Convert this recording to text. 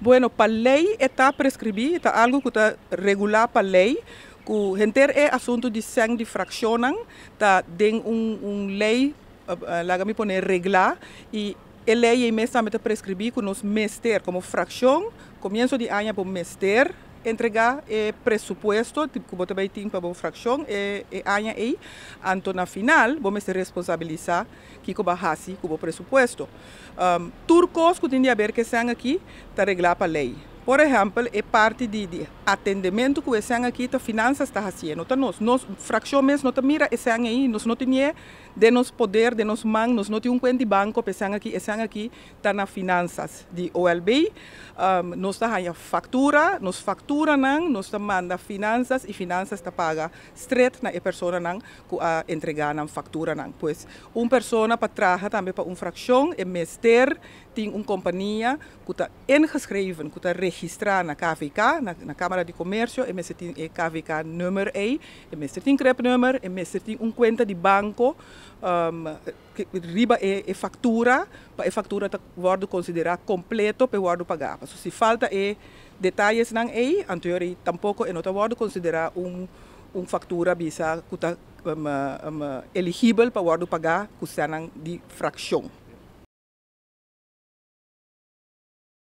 Bueno, para ley está prescribido, está algo que está regular para ley, que gente es asunto de difraccionan, de está tá una ley, ley, lei, uh, me pone reglar y ley lei imensamente prescribida con los mester como fracción, comienzo de año por mester, entregar eh, pressuposto, tipo, que também tem para uma fração, e eh, eh anha aí, então na final, vamos se responsabilizar que como hasi, o pressuposto. Um, turcos que tem de haver que sejam aqui, tá reglar para a lei. Por ejemplo, es parte de, atendimiento que están aquí, las finanzas estás está haciendo. nos nos, nos no te mira que ano aí, nos no de nos poder, de nos mãos, nos no tiene un cuenta de banco, esse pues ano aquí, esse de OLB. Um, nos nos está factura, nos nos nos mandan manda finanzas y finanzas está paga straight na que a entrega la factura. Pues una persona para trabajar también para una fracción, el mester tiene una compañía que está ingeschreven, que está registrada registrar na KVK, na, na Câmara de Comércio, e você tem KVK número E, você tem CREP número, você tem uma conta de banco, um, que riba e, e factura, a factura tá guardo considerar completo para guardo pagar. So, se falta e detalhes não E, anterior tampouco é não guardo considerar um um factura bisa kuta um, um, elegível para guardo pagar custa de fração.